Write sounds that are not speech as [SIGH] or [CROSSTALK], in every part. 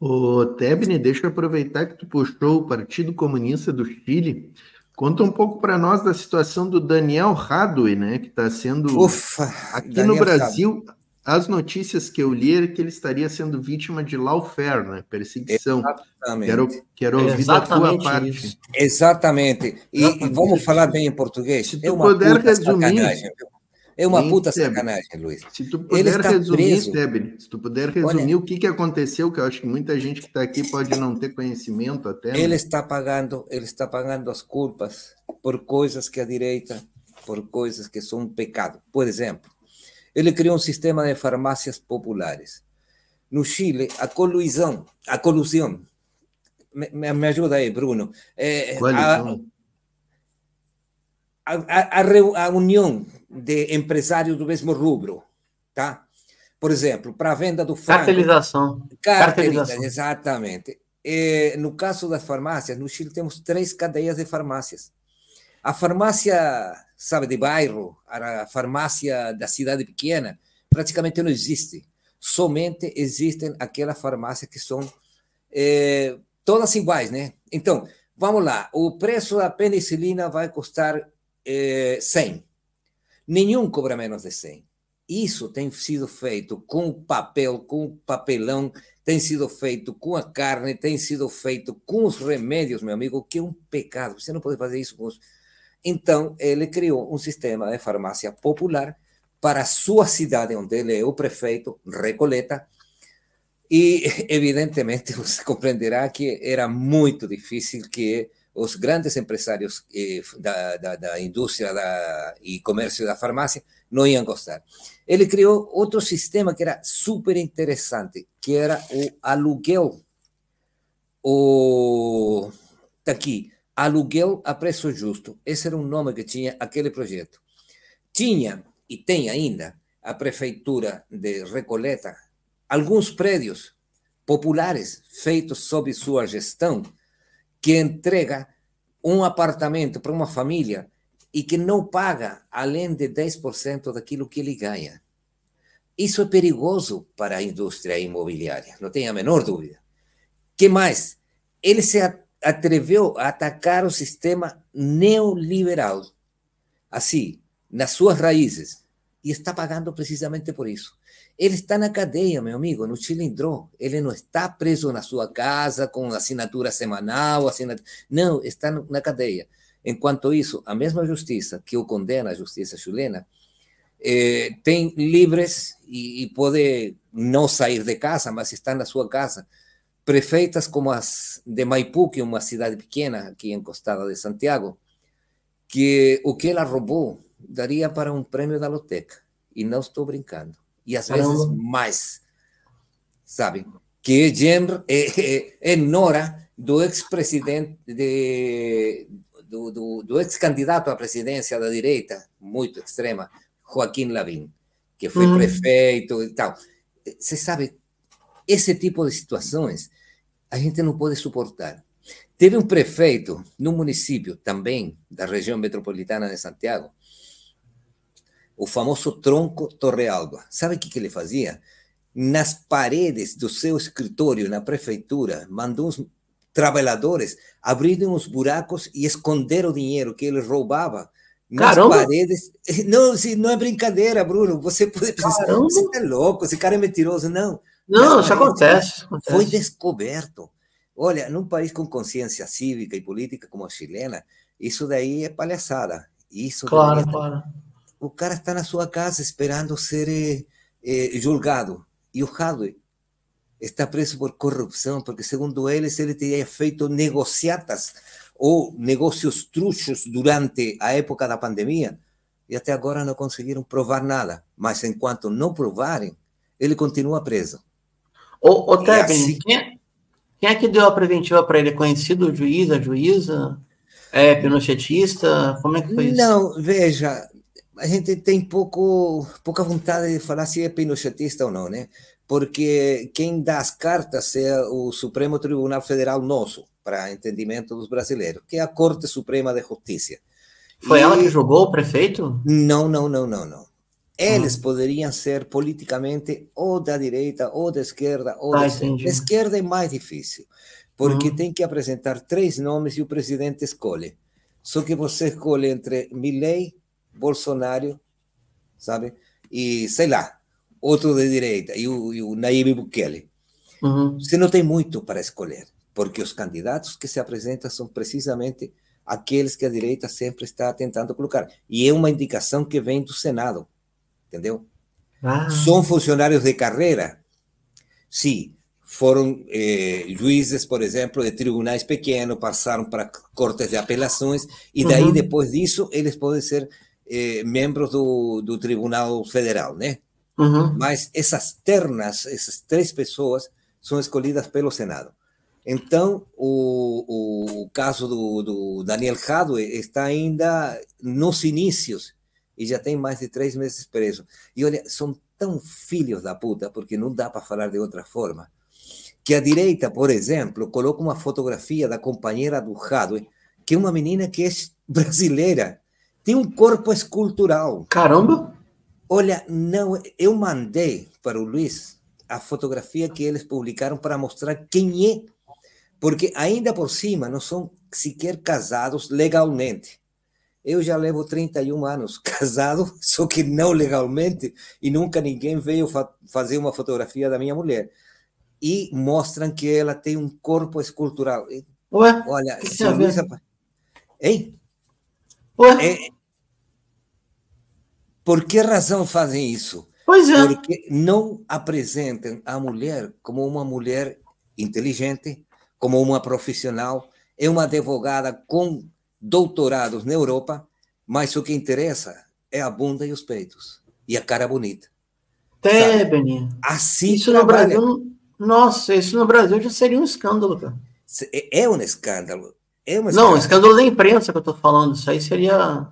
O Tebne, deixa eu aproveitar que tu puxou o Partido Comunista do Chile. Conta um pouco para nós da situação do Daniel Radwe, né, que está sendo Ufa, aqui Daniel no Brasil. Sabe. As notícias que eu li era que ele estaria sendo vítima de lawfare, né? perseguição. Exatamente. Quero, quero ouvir Exatamente da tua isso. parte. Exatamente. E, Exatamente. e, vamos falar bem em português. Se é tu é puder resumir. Viu? É uma Sim, puta Tebbe. sacanagem, Luiz. Se tu puder Ele resumir, Tebbe, se tu puder resumir Olha, o que, que aconteceu, que eu acho que muita gente que está aqui pode não ter conhecimento até. Né? Ele está pagando, ele está pagando as culpas por coisas que a direita, por coisas que são um pecado. Por exemplo, ele criou um sistema de farmácias populares. No Chile, a a colusão, me, me ajuda aí, Bruno. Eh, é, a, a, a, a união de empresários do mesmo rubro, tá? Por exemplo, para a venda do frango... Cartelização. Cartelização, exatamente. E, no caso das farmácias, no Chile temos três cadeias de farmácias. A farmácia, sabe, de bairro, a farmácia da cidade pequena, praticamente não existe. Somente existem aquelas farmácias que são é, todas iguais, né? Então, vamos lá, o preço da penicilina vai custar 100. Eh, Nenhum cobra menos de 100. Isso tem sido feito com papel, com papelão, tem sido feito com a carne, tem sido feito com os remédios, meu amigo, que é um pecado. Você não pode fazer isso com os. Então, ele criou um sistema de farmácia popular para a sua cidade, onde ele é o prefeito, Recoleta, e [LAUGHS] evidentemente [LAUGHS] você compreenderá que era muito difícil que os grandes empresários eh, da, da, da, indústria da, e comércio da farmácia não iam gostar. Ele criou outro sistema que era super interessante, que era o aluguel. O tá aqui, aluguel a preço justo. Esse era o nome que tinha aquele projeto. Tinha e tem ainda a prefeitura de Recoleta alguns prédios populares feitos sob sua gestão que entrega um apartamento para uma família e que não paga além de 10% daquilo que ele ganha. Isso é perigoso para a indústria imobiliária, não tenha a menor dúvida. Que mais? Ele se atreveu a atacar o sistema neoliberal, assim, nas suas raízes, e está pagando precisamente por isso. Ele está na cadeia, meu amigo, no cilindro. Ele não está preso na sua casa com assinatura semanal, assinatura... não, está na cadeia. Enquanto isso, a mesma justiça que o condena, a justiça chilena, eh, tem livres e, e, pode não sair de casa, mas está na sua casa. Prefeitas como as de Maipú, que é uma cidade pequena aqui encostada de Santiago, que o que ela roubou daria para um prêmio da Loteca. E não estou brincando e às vezes mais, sabe? Que é, é, é nora do ex-presidente, do, do, do ex-candidato à presidência da direita, muito extrema, Joaquim Lavín, que foi uhum. prefeito e tal. Você sabe, esse tipo de situações a gente não pode suportar. Teve um prefeito no município também da região metropolitana de Santiago o famoso tronco Torrealba. Sabe o que, que ele fazia? Nas paredes do seu escritório na prefeitura, mandou uns trabalhadores abrirem uns buracos e esconder o dinheiro que ele roubava nas Caramba. paredes. [LAUGHS] Não, não é brincadeira, Bruno. Você pode pensar, você é louco, esse cara é mentiroso. Não. Não, isso acontece, acontece. Foi descoberto. Olha, num país com consciência cívica e política como a chilena, isso daí é palhaçada. Isso claro, é... claro o cara está na sua casa esperando ser eh, eh, julgado. E o Hadwe está preso por corrupção, porque, segundo eles, ele teria feito negociatas ou negócios truchos durante a época da pandemia. E até agora não conseguiram provar nada. Mas enquanto não provarem, ele continua preso. Ô, ô assim... quem, é, quem, é que deu a preventiva para ele? Conhecido o juiz, a juíza? É pinochetista? Como é que foi isso? Não, veja, a gente tem pouco, pouca vontade de falar se é pinochetista ou não, né? Porque quem dá as cartas é o Supremo Tribunal Federal nosso, para entendimento dos brasileiros, que é a Corte Suprema de Justiça. Foi e... ela que jogou o prefeito? Não, não, não, não, não. Eles hum. poderiam ser politicamente ou da direita, ou da esquerda, ou ah, da entendi. esquerda é mais difícil, porque hum. tem que apresentar três nomes e o presidente escolhe. Só que você escolhe entre Milley, Bolsonaro, sabe? E, sei lá, outro de direita, e o, e o Nayib Bukele. Uhum. Você não tem muito para escolher, porque os candidatos que se apresentam são precisamente aqueles que a direita sempre está tentando colocar. E é uma indicação que vem do Senado, entendeu? Ah. São funcionários de carreira. Sim, foram eh, juízes, por exemplo, de tribunais pequenos, passaram para cortes de apelações, e daí, uhum. depois disso, eles podem ser eh, membros do, do, Tribunal Federal, né? Uhum. Mas essas ternas, essas três pessoas, são escolhidas pelo Senado. Então, o, o caso do, do Daniel Hadwe está ainda nos inícios e já tem mais de três meses preso. E olha, são tão filhos da puta, porque não dá para falar de outra forma, que a direita, por exemplo, coloca uma fotografia da companheira do Hadwe, que é uma menina que é brasileira, tem um corpo escultural. Caramba! Olha, não, eu mandei para o Luiz a fotografia que eles publicaram para mostrar quem é, porque ainda por cima não são sequer casados legalmente. Eu já levo 31 anos [LAUGHS] casado, só que não legalmente, e nunca ninguém veio fa fazer uma fotografia da minha mulher. E mostram que ela tem um corpo escultural. Ué? Olha, que se a Hein? Ué? É, por que razão fazem isso? Pois é. Porque não apresentam a mulher como uma mulher inteligente, como uma profissional, é uma advogada com doutorados na Europa, mas o que interessa é a bunda e os peitos e a cara bonita. É, Beninho. Assim isso trabalha. no Brasil, nossa, isso no Brasil já seria um escândalo, cara. É, é um escândalo. É um escândalo. Não, escândalo da imprensa que eu estou falando. Isso aí seria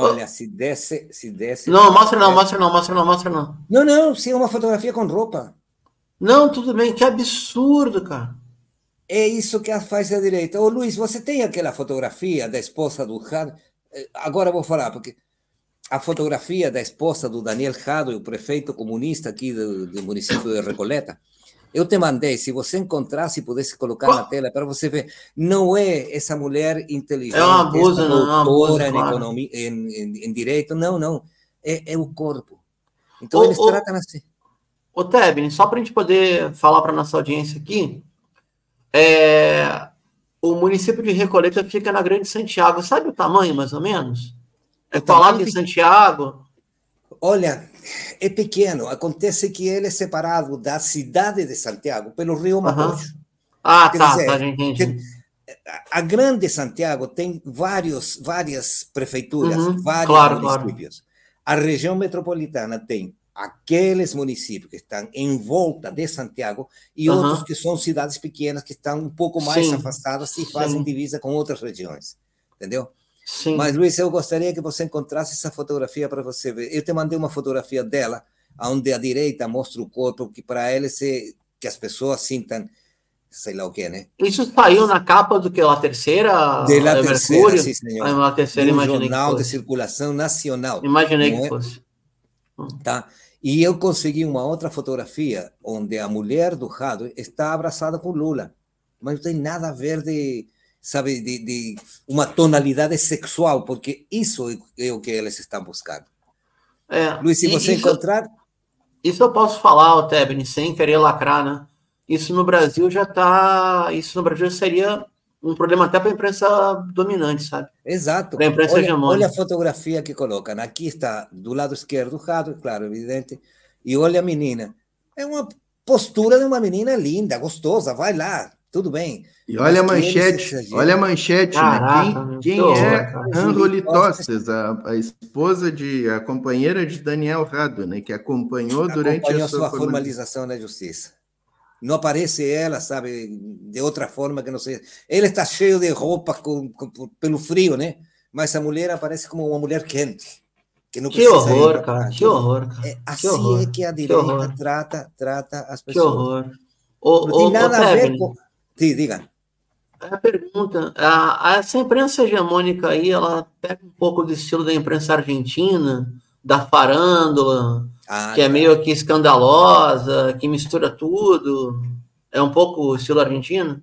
Olha, oh. se desse, se desse. Não, mostra não, é. mostra não, mostra não, mostra não. Não, não, sim, uma fotografia com roupa. Não, tudo bem, que absurdo, cara. É isso que faz a direita. Ô Luiz, você tem aquela fotografia da esposa do Jado? É, agora vou falar, porque a fotografia da esposa do Daniel Jado, o prefeito comunista aqui do, do município de Recoleta, eu te mandei, se você encontrar, se pudesse colocar oh. na tela para você ver, não é essa mulher inteligente, é uma abuso, não, é uma doutora em, economia, em, em, em, direito, não, não, é, é o corpo. Então ô, eles ô, tratam assim. Ô Tebin, só para a gente poder falar para nossa audiência aqui, é, o município de Recoleta fica na Grande Santiago, sabe o tamanho mais ou menos? É falado em Santiago, Olha, é pequeno. Acontece que ele é separado da cidade de Santiago pelo Rio Mapocho. Uhum. Ah, Quer tá, dizer, tá, a grande Santiago tem vários, várias prefeituras, uhum. vários claro, municípios. Claro. A região metropolitana tem aqueles municípios que estão em volta de Santiago e uhum. outros que são cidades pequenas que estão um pouco mais Sim. afastadas e fazem Sim. divisa com outras regiões, entendeu? Sim. Mas, Luiz, eu gostaria que você encontrasse essa fotografia para você ver. Eu te mandei uma fotografia dela, onde a direita mostra o corpo, que para ela se, que as pessoas sintam, sei lá o que, né? Isso saiu na capa do que? A terceira? De la terceira, Mercúrio? sim, senhor. Ah, a terceira, um jornal de circulação nacional. Imaginei que é? fosse. Hum. Tá? E eu consegui uma outra fotografia onde a mulher do Rado está abraçada com Lula. Mas não tem nada a ver de sabe, de, de, uma tonalidade sexual, porque isso é o que é eles estão buscando. É, Luiz, se você isso, encontrar. Isso eu posso falar, Tebni, sem querer lacrar, né? Isso no Brasil já está. Isso no Brasil seria um problema até para a imprensa dominante, sabe? Exato. Para a imprensa olha, olha a fotografia que colocam. Aqui está, do lado esquerdo, o claro, evidente. E olha a menina. É uma postura de uma menina linda, gostosa, vai lá, tudo bem. E olha a manchete, olha a manchete, né? Caraca, né? Quem, quem é Angolitóceres, a, a esposa de, a companheira de Daniel Rado, né? Que acompanhou durante acompanhou a sua, sua formalização na né, justiça. Não aparece ela, sabe, de outra forma que não sei. Ele está cheio de roupa com, com, pelo frio, né? Mas a mulher aparece como uma mulher quente. Que, que horror, cara, que horror, cara. É, assim é horror, é que a direita que trata, trata as pessoas. Que horror. não tem nada o a ver com Sim, diga. A pergunta, a, essa imprensa hegemônica aí, ela pega um pouco do estilo da imprensa argentina, da farândula, ah, que é tá. meio que escandalosa, que mistura tudo. É um pouco o estilo argentino?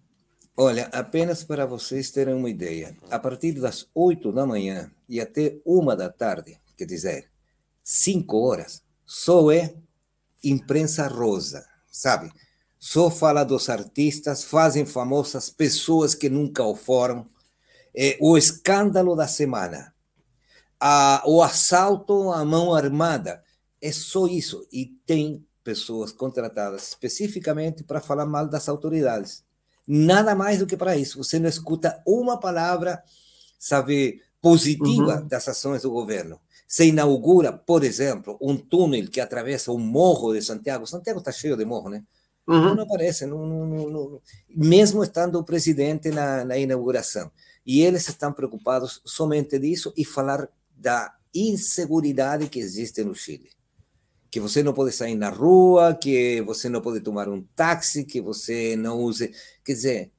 Olha, apenas para vocês terem uma ideia, a partir das 8 da manhã e até uma da tarde, quer dizer, cinco horas, só é imprensa rosa, sabe? só fala dos artistas, fazem famosas pessoas que nunca o foram. É, o escândalo da semana, a, o assalto à mão armada, é só isso. E tem pessoas contratadas especificamente para falar mal das autoridades. Nada mais do que para isso. Você não escuta uma palavra, sabe, positiva uhum. das ações do governo. Se inaugura, por exemplo, um túnel que atravessa o morro de Santiago. Santiago está cheio de morro, né? no Não aparece, não, não, não, mesmo estando presidente en la inauguración y ellos están preocupados somente disso e falar la inseguridad que existe no Chile. Que você não salir sair la rua, que você não pode tomar un taxi que você não use. Quer dizer,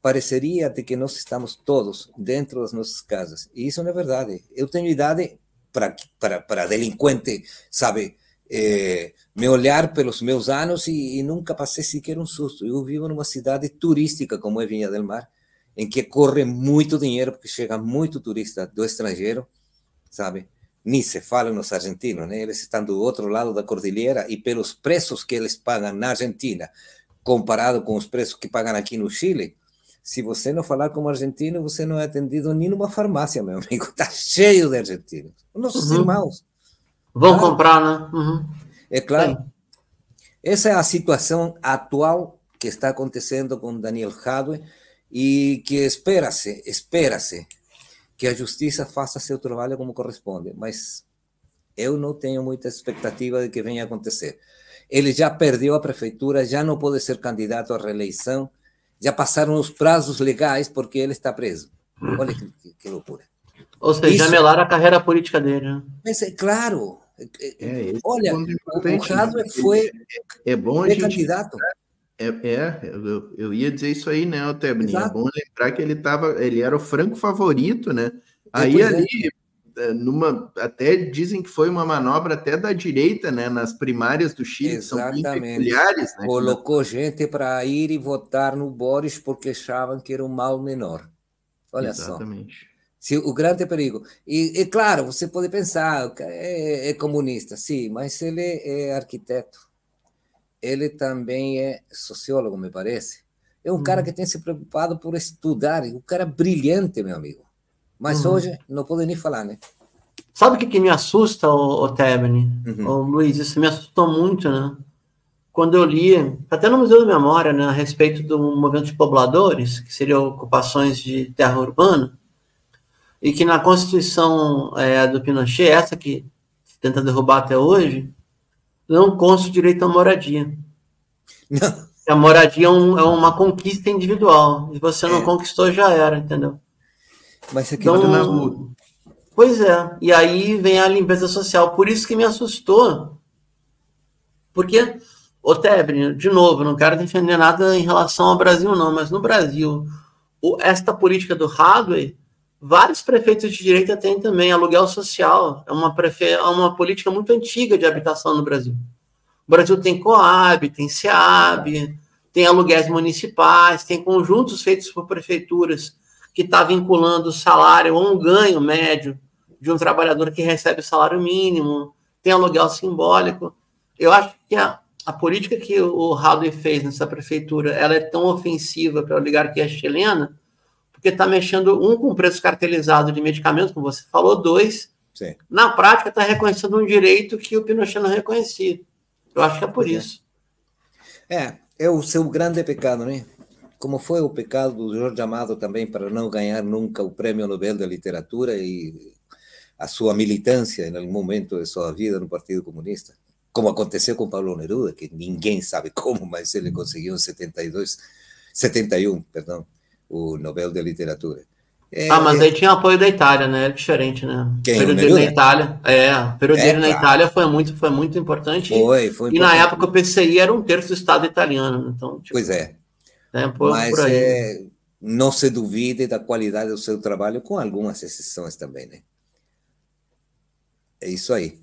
pareceria de que nós estamos todos dentro de nuestras casas. y isso no é verdade. Eu tenho idade para, para, para delinquente, sabe? é, me olhar pelos meus anos e, e, nunca passei sequer um susto. Eu vivo numa cidade turística como é Vinha del Mar, em que corre muito dinheiro, porque chega muito turista do estrangeiro, sabe? Nem se fala nos argentinos, né? Eles estão do outro lado da cordilheira e pelos preços que eles pagam na Argentina, comparado com os preços que pagam aqui no Chile, se você não falar como argentino, você não é atendido nem numa farmácia, meu amigo. Está [LAUGHS] cheio de argentinos. Nossos uhum. irmãos Vão comprar, né? Uhum. É claro. Essa é a situação atual que está acontecendo com Daniel Hadwe e que espera-se, espera-se que a justiça faça seu trabalho como corresponde, mas eu não tenho muita expectativa de que venha a acontecer. Ele já perdeu a prefeitura, já não pode ser candidato à reeleição, já passaram os prazos legais porque ele está preso. Olha que, que loucura. Ou seja, Isso... melar a carreira política dele. Né? Mas é claro, é, é, é, é, Olha, é o caso é foi é, bom a gente, candidato. É, é eu, eu, ia dizer isso aí, né, Tebni? É bom lembrar que ele tava, ele era o franco favorito, né? Aí ali, numa, até dizem que foi uma manobra até da direita, né? Nas primárias do Chile, Exatamente. são bem peculiares, né? Colocou gente para ir e votar no Boris porque achavam que era um mal menor. Olha Exatamente. só. Exatamente. Se o grande perigo. E, claro, você pode pensar, é, é comunista, sim, mas ele é arquiteto. Ele também é sociólogo, me parece. É um uhum. cara mm. que tem se preocupado por estudar. Um cara brilhante, meu amigo. Mas uhum. hoje não pode nem falar, né? Sabe o que, que me assusta, o, o Tebni? Uhum. O Luiz, isso me assustou muito, né? Quando eu li, até no Museu da Memória, né, a respeito do movimento de pobladores, que seriam ocupações de terra urbana, e que na Constituição é, do Pinochet, essa que tenta derrubar até hoje, não consta o direito à moradia. A moradia é, um, é, uma conquista individual. E você não é. conquistou, já era, entendeu? Mas ser queimado então, na rua. Pois é. E aí vem a limpeza social. Por isso que me assustou. Porque, ô Tebre, de novo, não quero defender nada em relação ao Brasil, não, mas no Brasil, o, esta política do hardware Vários prefeitos de direita têm também aluguel social, é uma, prefe... é uma política muito antiga de habitação no Brasil. O Brasil tem Coab, tem SEAB, tem aluguéis municipais, tem conjuntos feitos por prefeituras que está vinculando o salário ou um ganho médio de um trabalhador que recebe salário mínimo, tem aluguel simbólico. Eu acho que a, a política que o Raul fez nessa prefeitura ela é tão ofensiva para a oligarquia chilena porque está mexendo, um, com preço cartelizado de medicamento, como você falou, dois, Sim. na prática está reconhecendo um direito que o Pinochet não reconhecia. Eu acho que é por é. isso. É, é o seu grande pecado, né? Como foi o pecado do Jorge Amado também para não ganhar nunca o Prêmio Nobel da Literatura e a sua militância em algum momento de sua vida no Partido Comunista, como aconteceu com Pablo Neruda, que ninguém sabe como, mas ele uhum. conseguiu em 72, 71, perdão, o Nobel de Literatura. É, ah, mas é. aí tinha apoio da Itália, né? É diferente, né? Quem, o dele na Itália. É, o Perugieri é, na claro. Itália foi muito, foi muito importante. Foi, foi. E na época o PCI era um terço do Estado italiano. Né? Então, tipo, pois é. Né? Por, mas por é, não se duvide da qualidade do seu trabalho, com algumas exceções também, né? É isso aí.